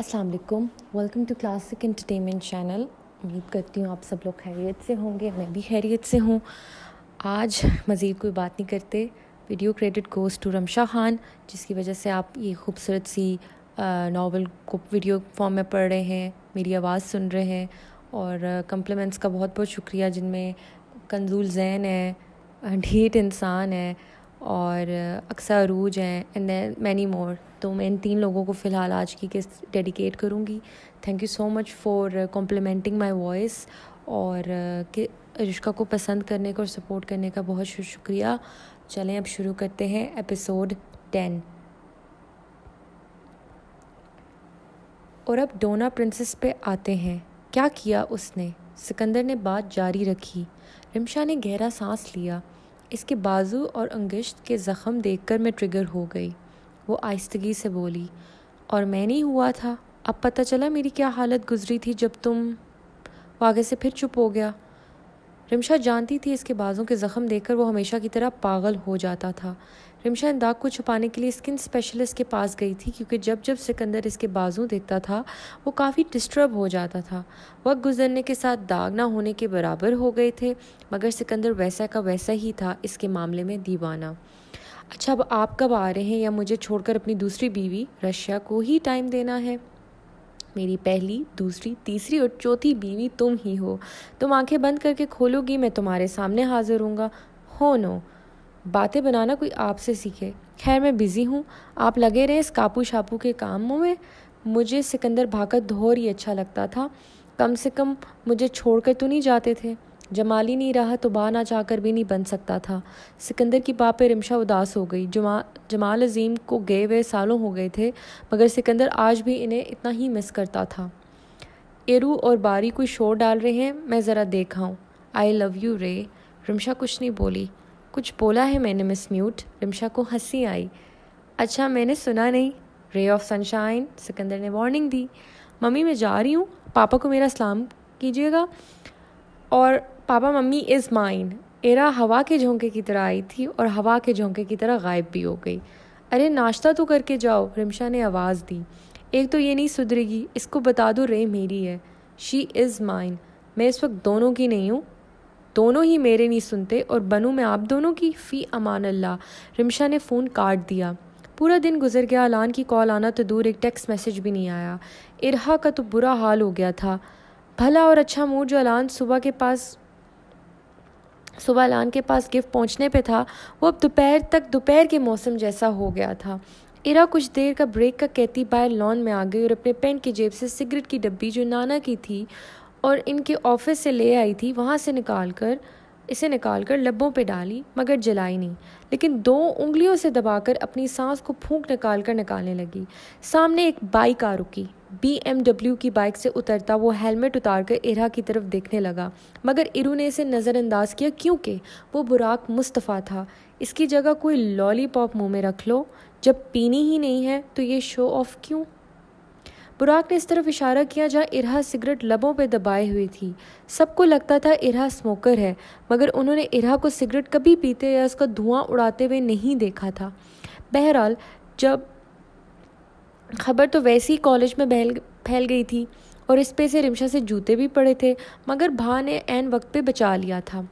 अस्सलाम वालेकुम welcome to classic entertainment channel उम्मीद करती हूँ आप सब लोग खैरियत से होंगे मैं भी खैरियत से हूँ आज मज़ीद कोई बात नहीं करते video credit goes to Ramsha Khan जिसकी वजह से आप ये खूबसूरत सी नावल को वीडियो फॉर्म में पढ़ रहे हैं मेरी आवाज़ सुन रहे हैं और कम्प्लीमेंट्स का बहुत बहुत शुक्रिया जिनमें कंजूल जैन है ढीठ इंसान है और अक्सर अरूज हैं एंड मैनी मोर तो मैं इन तीन लोगों को फ़िलहाल आज की किस्त डेडिकेट करूँगी thank you so much for complimenting my voice और uh, कि रिश्का को पसंद करने का और सपोर्ट करने का बहुत शुक्रिया चलें अब शुरू करते हैं एपिसोड टेन और अब डोना प्रिंसेस पे आते हैं क्या किया उसने सिकंदर ने बात जारी रखी रिमशा ने गहरा सांस लिया इसके बाजू और अंगिश्त के ज़ख़म देखकर मैं ट्रिगर हो गई वो आहिस्तगी से बोली और मैं नहीं हुआ था अब पता चला मेरी क्या हालत गुजरी थी जब तुम वो आगे से फिर चुप हो गया रिमशा जानती थी इसके बाज़ों के ज़ख़म देखकर वो हमेशा की तरह पागल हो जाता था रिमशा इन दाग को छुपाने के लिए स्किन स्पेशलिस्ट के पास गई थी क्योंकि जब जब सिकंदर इसके बाजू देखता था वो काफ़ी डिस्टर्ब हो जाता था वक्त गुजरने के साथ दाग ना होने के बराबर हो गए थे मगर सिकंदर वैसा का वैसा ही था इसके मामले में दीवाना अच्छा अब आप कब आ रहे हैं या मुझे छोड़कर अपनी दूसरी बीवी रशिया को ही टाइम देना है मेरी पहली दूसरी तीसरी और चौथी बीवी तुम ही हो तुम आंखें बंद करके खोलोगी मैं तुम्हारे सामने हाजिर हूँगा हो नो बातें बनाना कोई आपसे सीखे खैर मैं बिज़ी हूँ आप लगे रहे इस कापू शापू के कामों में मुझे सिकंदर भागत धोर ही अच्छा लगता था कम से कम मुझे छोड़कर तो नहीं जाते थे जमाली नहीं रहा तो बा ना जाकर भी नहीं बन सकता था सिकंदर की बाप पर रिमशा उदास हो गई जमा जमाल अजीम को गए हुए सालों हो गए थे मगर सिकंदर आज भी इन्हें इतना ही मिस करता था एरू और बारी कोई शोर डाल रहे हैं मैं ज़रा देखाऊँ आई लव यू रे रिमशा कुछ नहीं बोली कुछ बोला है मैंने मिस म्यूट रिमशा को हंसी आई अच्छा मैंने सुना नहीं रे ऑफ सनशाइन सिकंदर ने वार्निंग दी मम्मी मैं जा रही हूँ पापा को मेरा सलाम कीजिएगा और papa mummy is mine era हवा के झोंके की तरह आई थी और हवा के झोंके की तरह गायब भी हो गई अरे नाश्ता तो करके जाओ रिमशा ने आवाज़ दी एक तो ये नहीं सुधरेगी इसको बता दो रे मेरी है शी इज़ माइन मैं इस वक्त दोनों की नहीं हूँ दोनों ही मेरे नहीं सुनते और बनूँ मैं आप दोनों की फ़ी अमान अल्लाह रिमशा ने फ़ोन काट दिया पूरा दिन गुजर गया अलान की कॉल आना तो दूर एक टेक्स्ट मैसेज भी नहीं आया इरहा का तो बुरा हाल हो गया था भला और अच्छा मूड जो अलान सुबह के पास सुबह लान के पास गिफ्ट पहुंचने पे था वो अब दोपहर तक दोपहर के मौसम जैसा हो गया था इरा कुछ देर का ब्रेक का कहती बाहर लॉन में आ गई और अपने पेंट की जेब से सिगरेट की डब्बी जो नाना की थी और इनके ऑफिस से ले आई थी वहाँ से निकाल कर इसे निकाल कर लब्बों पे डाली मगर जलाई नहीं लेकिन दो उंगलियों से दबाकर अपनी सांस को फूंक निकाल कर निकालने लगी सामने एक बाइक आ रुकी बी की बाइक से उतरता वो हेलमेट उतार कर इरा की तरफ देखने लगा मगर इरू ने इसे नज़रअंदाज किया क्योंकि वो बुराक मुस्तफ़ा था इसकी जगह कोई लॉलीपॉप मुंह में रख लो जब पीनी ही नहीं है तो ये शो ऑफ क्यों बुराक ने इस तरफ इशारा किया जहाँ इरा सिगरेट लबों पर दबाए हुई थी सबको लगता था इरा स्मोकर है मगर उन्होंने इरा को सिगरेट कभी पीते या उसका धुआं उड़ाते हुए नहीं देखा था बहरहाल जब खबर तो वैसे ही कॉलेज में बहल फैल गई थी और इस पे से रिमशा से जूते भी पड़े थे मगर भा ने एन वक्त पे बचा लिया था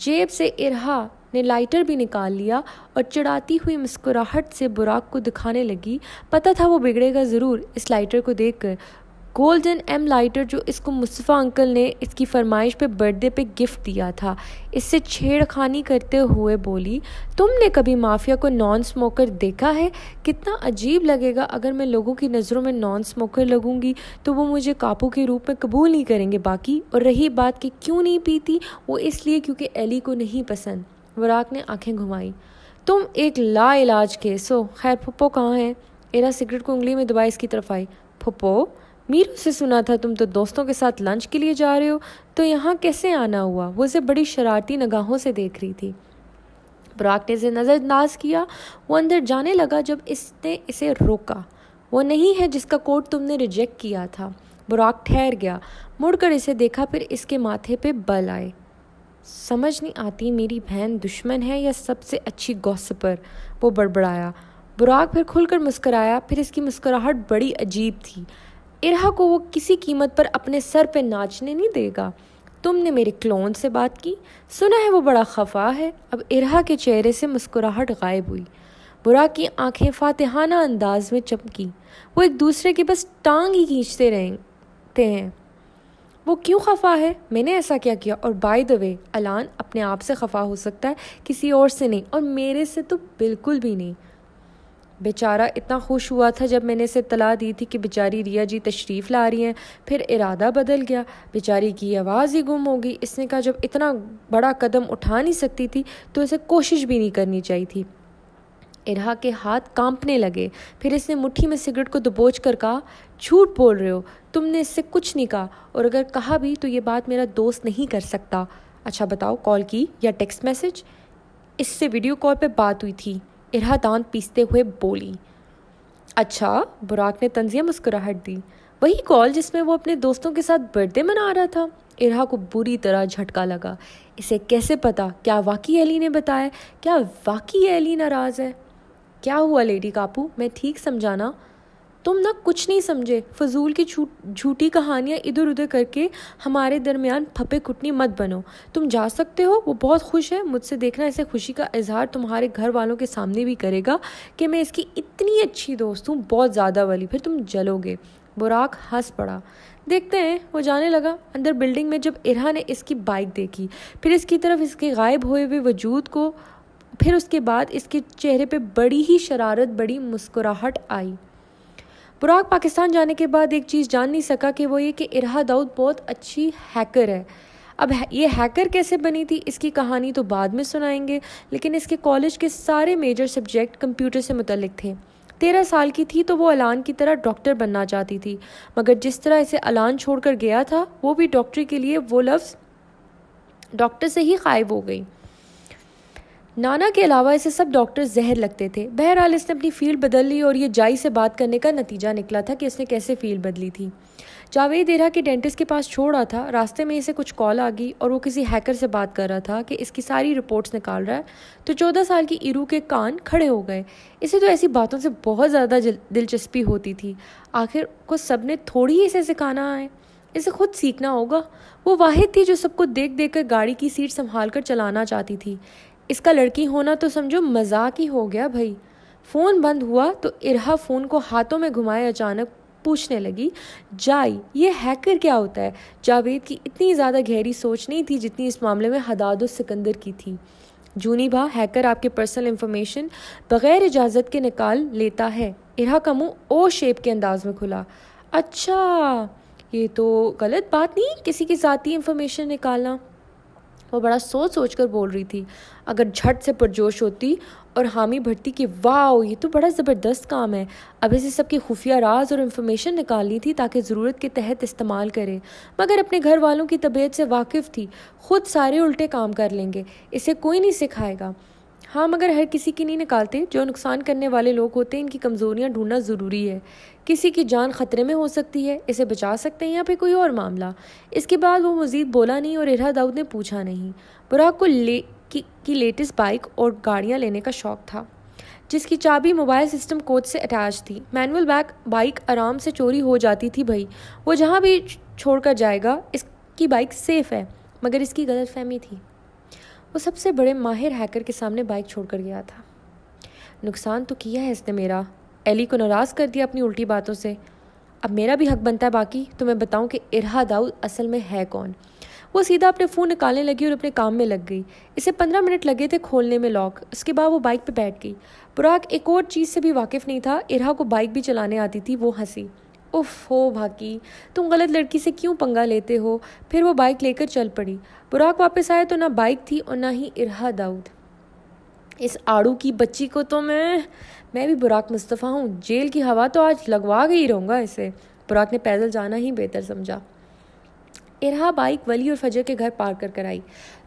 जेब से इरहा ने लाइटर भी निकाल लिया और चढ़ाती हुई मुस्कुराहट से बुराक को दिखाने लगी पता था वो बिगड़ेगा ज़रूर इस लाइटर को देखकर गोल्डन एम लाइटर जो इसको मुस्तफ़ा अंकल ने इसकी फरमाइश पे बर्थडे पे गिफ्ट दिया था इससे छेड़खानी करते हुए बोली तुमने कभी माफिया को नॉन स्मोकर देखा है कितना अजीब लगेगा अगर मैं लोगों की नज़रों में नॉन स्मोकर लगूंगी तो वो मुझे कापू के रूप में कबूल नहीं करेंगे बाकी और रही बात कि क्यों नहीं पीती वो इसलिए क्योंकि एली को नहीं पसंद वराक ने आँखें घुमाई तुम एक लाइलाज केस हो खैर पुप्पो कहाँ है एरा सिगरेट को उंगली में दबाई इसकी तरफ आई पुप्पो मीरू से सुना था तुम तो दोस्तों के साथ लंच के लिए जा रहे हो तो यहाँ कैसे आना हुआ वो उसे बड़ी शरारती नगाहों से देख रही थी बराक ने इसे नज़रअंदाज किया वो अंदर जाने लगा जब इसने इसे रोका वो नहीं है जिसका कोट तुमने रिजेक्ट किया था बुराक ठहर गया मुड़कर इसे देखा फिर इसके माथे पे बल आए समझ नहीं आती मेरी बहन दुश्मन है या सबसे अच्छी गौसपर वो बड़बड़ाया बुराक फिर खुलकर मुस्कराया फिर इसकी मुस्कुराहट बड़ी अजीब थी इरहा को वो किसी कीमत पर अपने सर पे नाचने नहीं देगा तुमने मेरे क्लोन से बात की सुना है वो बड़ा खफा है अब इरहा के चेहरे से मुस्कुराहट गायब हुई बुरा की आंखें फातिहाना अंदाज में चमकी वो एक दूसरे की बस टांग ही खींचते रहते हैं वो क्यों खफा है मैंने ऐसा क्या किया और बाय द वे अलान अपने आप से खफा हो सकता है किसी और से नहीं और मेरे से तो बिल्कुल भी नहीं बेचारा इतना खुश हुआ था जब मैंने इसे तला दी थी कि बेचारी रिया जी तशरीफ़ ला रही हैं फिर इरादा बदल गया बेचारी की आवाज़ ही गुम हो गई इसने कहा जब इतना बड़ा कदम उठा नहीं सकती थी तो इसे कोशिश भी नहीं करनी चाहिए थी इरा के हाथ कांपने लगे फिर इसने मुट्ठी में सिगरेट को दबोच कर कहा झूठ बोल रहे हो तुमने इससे कुछ नहीं कहा और अगर कहा भी तो ये बात मेरा दोस्त नहीं कर सकता अच्छा बताओ कॉल की या टेक्स्ट मैसेज इससे वीडियो कॉल पर बात हुई थी इरहा दांत पीसते हुए बोली अच्छा बुराक ने तंजिया मुस्कुराहट दी वही कॉल जिसमें वो अपने दोस्तों के साथ बर्थडे मना रहा था इरहा को बुरी तरह झटका लगा इसे कैसे पता क्या वाकई अली ने बताया क्या वाकई अली नाराज़ है क्या हुआ लेडी कापू मैं ठीक समझाना तुम ना कुछ नहीं समझे फजूल की झूठी कहानियाँ इधर उधर करके हमारे दरमियान फपे कुटनी मत बनो तुम जा सकते हो वो बहुत खुश है मुझसे देखना ऐसे खुशी का इजहार तुम्हारे घर वालों के सामने भी करेगा कि मैं इसकी इतनी अच्छी दोस्त हूँ बहुत ज़्यादा वाली फिर तुम जलोगे बुराक हंस पड़ा देखते हैं वो जाने लगा अंदर बिल्डिंग में जब इरहा ने इसकी बाइक देखी फिर इसकी तरफ इसके गायब हुए हुए वजूद को फिर उसके बाद इसके चेहरे पे बड़ी ही शरारत बड़ी मुस्कुराहट आई बुराक पाकिस्तान जाने के बाद एक चीज़ जान नहीं सका कि वो ये कि इरहा दाऊद बहुत अच्छी हैकर है अब ये हैकर कैसे बनी थी इसकी कहानी तो बाद में सुनाएंगे लेकिन इसके कॉलेज के सारे मेजर सब्जेक्ट कंप्यूटर से मुतलक थे तेरह साल की थी तो वो अलान की तरह डॉक्टर बनना चाहती थी मगर जिस तरह इसे अलान छोड़कर गया था वो भी डॉक्टरी के लिए वो लफ्ज़ डॉक्टर से ही गायब हो गई नाना के अलावा इसे सब डॉक्टर जहर लगते थे बहरहाल इसने अपनी फील्ड बदल ली और ये जाई से बात करने का नतीजा निकला था कि इसने कैसे फील्ड बदली थी जावेद एरा के डेंटिस्ट के पास छोड़ा था रास्ते में इसे कुछ कॉल आ गई और वो किसी हैकर से बात कर रहा था कि इसकी सारी रिपोर्ट्स निकाल रहा है तो चौदह साल की इरू के कान खड़े हो गए इसे तो ऐसी बातों से बहुत ज़्यादा दिलचस्पी होती थी आखिर को सब ने थोड़ी ही इसे सिखाना है इसे खुद सीखना होगा वो वाहिद थी जो सबको देख देख कर गाड़ी की सीट संभाल कर चलाना चाहती थी इसका लड़की होना तो समझो मजाक ही हो गया भाई फ़ोन बंद हुआ तो इरहा फ़ोन को हाथों में घुमाए अचानक पूछने लगी जाई ये हैकर क्या होता है जावेद की इतनी ज़्यादा गहरी सोच नहीं थी जितनी इस मामले में हदाद सिकंदर की थी जूनी भा हैकर आपके पर्सनल इन्फॉर्मेशन बग़ैर इजाज़त के निकाल लेता है इरहा का मुँह ओ शेप के अंदाज में खुला अच्छा ये तो गलत बात नहीं किसी की ज़ाती इन्फॉर्मेशन निकालना वो बड़ा सोच सोच कर बोल रही थी अगर झट से पुरजोश होती और हामी भरती कि वाह ये तो बड़ा ज़बरदस्त काम है अब इसे सबकी खुफिया राज और इन्फॉर्मेशन निकालनी थी ताकि ज़रूरत के तहत इस्तेमाल करें मगर अपने घर वालों की तबीयत से वाकिफ़ थी खुद सारे उल्टे काम कर लेंगे इसे कोई नहीं सिखाएगा हाँ मगर हर किसी की नहीं निकालते जो नुकसान करने वाले लोग होते हैं इनकी कमज़ोरियाँ ढूंढना ज़रूरी है किसी की जान खतरे में हो सकती है इसे बचा सकते हैं या फिर कोई और मामला इसके बाद वो मज़ीद बोला नहीं और इरा दाऊद ने पूछा नहीं बुराक को ले की, की लेटेस्ट बाइक और गाड़ियाँ लेने का शौक़ था जिसकी चाबी मोबाइल सिस्टम कोच से अटैच थी मैनुअल बैक बाइक आराम से चोरी हो जाती थी भाई वो जहाँ भी छोड़कर जाएगा इसकी बाइक सेफ़ है मगर इसकी गलतफहमी थी वो सबसे बड़े माहिर हैकर के सामने बाइक छोड़ कर गया था नुकसान तो किया है इसने मेरा एली को नाराज़ कर दिया अपनी उल्टी बातों से अब मेरा भी हक बनता है बाकी तो मैं बताऊं कि इरहा दाऊद असल में है कौन वो सीधा अपने फ़ोन निकालने लगी और अपने काम में लग गई इसे पंद्रह मिनट लगे थे खोलने में लॉक उसके बाद वो बाइक पर बैठ गई बुराक एक और चीज़ से भी वाकिफ़ नहीं था इरहा को बाइक भी चलाने आती थी वो हंसी उफ हो भाकी तुम गलत लड़की से क्यों पंगा लेते हो फिर वो बाइक लेकर चल पड़ी बुराक वापस आया तो ना बाइक थी और ना ही इरहा दाऊद इस आड़ू की बच्ची को तो मैं मैं भी बुराक मुस्तफ़ा हूँ जेल की हवा तो आज लगवा गई रहूँगा इसे बुराक ने पैदल जाना ही बेहतर समझा इरहा बाइक वली और फजर के घर पार कर कर आई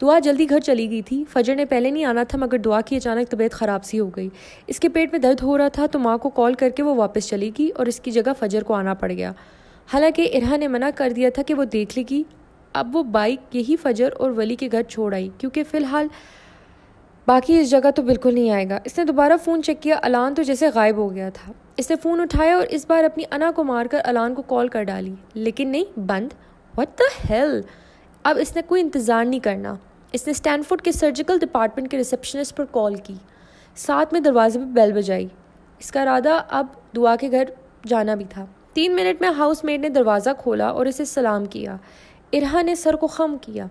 दुआ जल्दी घर चली गई थी फजर ने पहले नहीं आना था मगर दुआ की अचानक तबीयत ख़राब सी हो गई इसके पेट में दर्द हो रहा था तो माँ को कॉल करके वो वापस चली गई और इसकी जगह फजर को आना पड़ गया हालांकि इरहा ने मना कर दिया था कि वो देख लेगी अब वो बाइक यही फजर और वली के घर छोड़ आई क्योंकि फ़िलहाल बाकी इस जगह तो बिल्कुल नहीं आएगा इसने दोबारा फ़ोन चेक किया अलान तो जैसे गायब हो गया था इसने फ़ोन उठाया और इस बार अपनी अना को मारकर अलान को कॉल कर डाली लेकिन नहीं बंद व्हाट द हेल अब इसने कोई इंतज़ार नहीं करना इसने स्टैनफोर्ड के सर्जिकल डिपार्टमेंट के रिसेप्शनिस्ट पर कॉल की साथ में दरवाजे पर बेल बजाई इसका इरादा अब दुआ के घर जाना भी था तीन मिनट में हाउस मेड ने दरवाज़ा खोला और इसे सलाम किया इरहा ने सर को खम किया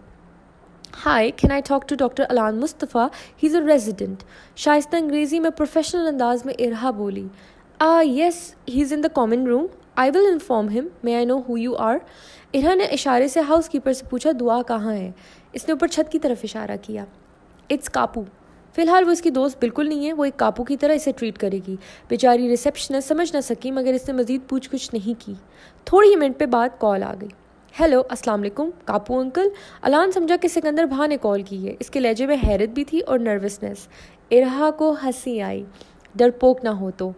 hi can I talk to doctor Alan Mustafa he is a resident Shaista अंग्रेज़ी में प्रोफेशनल अंदाज में इरहा बोली ah yes he is in the common room I will inform him may I know who you are ने इशारे से हाउस कीपर से पूछा दुआ कहाँ है इसने ऊपर छत की तरफ इशारा किया इट्स कापू फिलहाल वो इसकी दोस्त बिल्कुल नहीं है वो एक कापू की तरह इसे ट्रीट करेगी बेचारी रिसेप्शनिस्ट समझ ना सकी मगर इसने मज़ीद पूछ कुछ नहीं की थोड़ी ही मिनट पे बाद कॉल आ गई हेलो अस्सलाम वालेकुम कापू अंकल अलान समझा कि सिकंदर भा ने कॉल की है इसके लहजे में हैरत भी थी और नर्वसनेस इरहा को हंसी आई डरपोक ना हो तो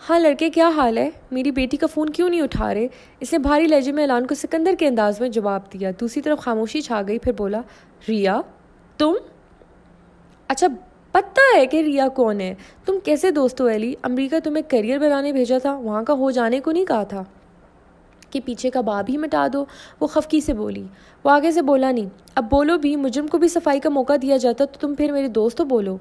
हाँ लड़के क्या हाल है मेरी बेटी का फ़ोन क्यों नहीं उठा रहे इसने भारी लहजे में ऐलान को सिकंदर के अंदाज में जवाब दिया दूसरी तरफ खामोशी छा गई फिर बोला रिया तुम अच्छा पता है कि रिया कौन है तुम कैसे दोस्त हो अली अमरीका तुम्हें करियर बनाने भेजा था वहाँ का हो जाने को नहीं कहा था कि पीछे का बाप ही मिटा दो वो खफकी से बोली वो आगे से बोला नहीं अब बोलो भी मुजरम को भी सफाई का मौका दिया जाता तो तुम फिर मेरे दोस्त हो बोलो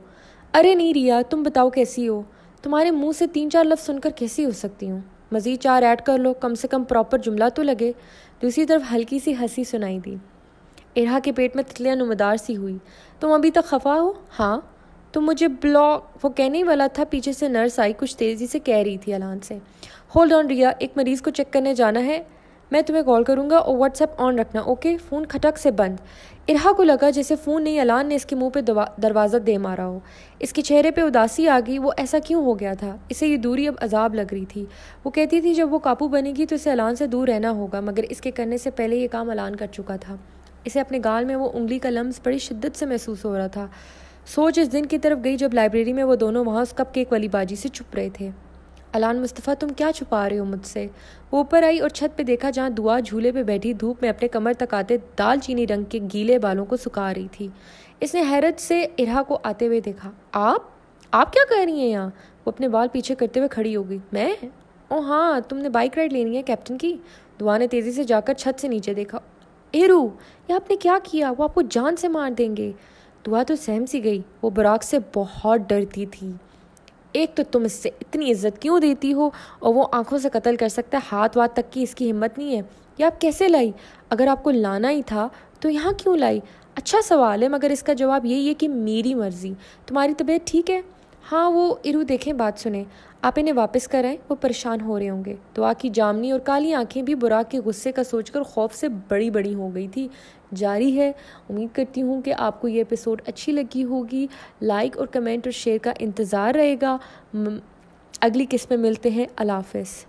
अरे नहीं रिया तुम बताओ कैसी हो तुम्हारे मुंह से तीन चार लफ्ज़ सुनकर कैसी हो सकती हूँ मज़ीद चार ऐड कर लो कम से कम प्रॉपर जुमला तो लगे दूसरी तरफ हल्की सी हंसी सुनाई दी इरा के पेट में तितलियाँ नुमदार सी हुई तुम अभी तक खफा हो हाँ तो मुझे ब्लॉक वो कहने ही वाला था पीछे से नर्स आई कुछ तेज़ी से कह रही थी अलान से होल्ड ऑन रिया एक मरीज़ को चेक करने जाना है मैं तुम्हें कॉल करूँगा और व्हाट्सएप ऑन रखना ओके फ़ोन खटक से बंद इरहा को लगा जैसे फ़ोन नहीं अलान ने इसके मुंह पे दरवाज़ा दे मारा हो इसके चेहरे पे उदासी आ गई वो ऐसा क्यों हो गया था इसे ये दूरी अब अजाब लग रही थी वो कहती थी जब वो काबू बनेगी तो इसे अलान से दूर रहना होगा मगर इसके करने से पहले ये काम अलान कर चुका था इसे अपने गाल में वो उंगली का लम्स बड़ी शिद्दत से महसूस हो रहा था सोच इस दिन की तरफ गई जब लाइब्रेरी में वो दोनों वहाँ उस कप केक वाली बाजी से छुप रहे थे अलान मुस्तफ़ा तुम क्या छुपा रहे हो मुझसे वो ऊपर आई और छत पे देखा जहाँ दुआ झूले पे बैठी धूप में अपने कमर तक आते दाल चीनी रंग के गीले बालों को सुखा रही थी इसने हैरत से इरा को आते हुए देखा आप आप क्या कर रही हैं यहाँ वो अपने बाल पीछे करते हुए खड़ी हो गई मैं ओ हाँ तुमने बाइक राइड लेनी है कैप्टन की दुआ ने तेज़ी से जाकर छत से नीचे देखा एरू ये आपने क्या किया वो आपको जान से मार देंगे दुआ तो सहम सी गई वो बराक से बहुत डरती थी एक तो तुम इससे इतनी इज्जत क्यों देती हो और वो आंखों से कत्ल कर सकता है हाथ वाथ तक की इसकी हिम्मत नहीं है ये आप कैसे लाई अगर आपको लाना ही था तो यहाँ क्यों लाई अच्छा सवाल है मगर इसका जवाब यही है कि मेरी मर्ज़ी तुम्हारी तबीयत ठीक है हाँ वो इरू देखें बात सुने आप इन्हें वापस कराएं वो परेशान हो रहे होंगे दुआ की जामनी और काली आंखें भी बुरा के गुस्से का सोचकर खौफ से बड़ी बड़ी हो गई थी जारी है उम्मीद करती हूँ कि आपको ये एपिसोड अच्छी लगी होगी लाइक और कमेंट और शेयर का इंतज़ार रहेगा अगली किस्त में मिलते हैं अलाफ़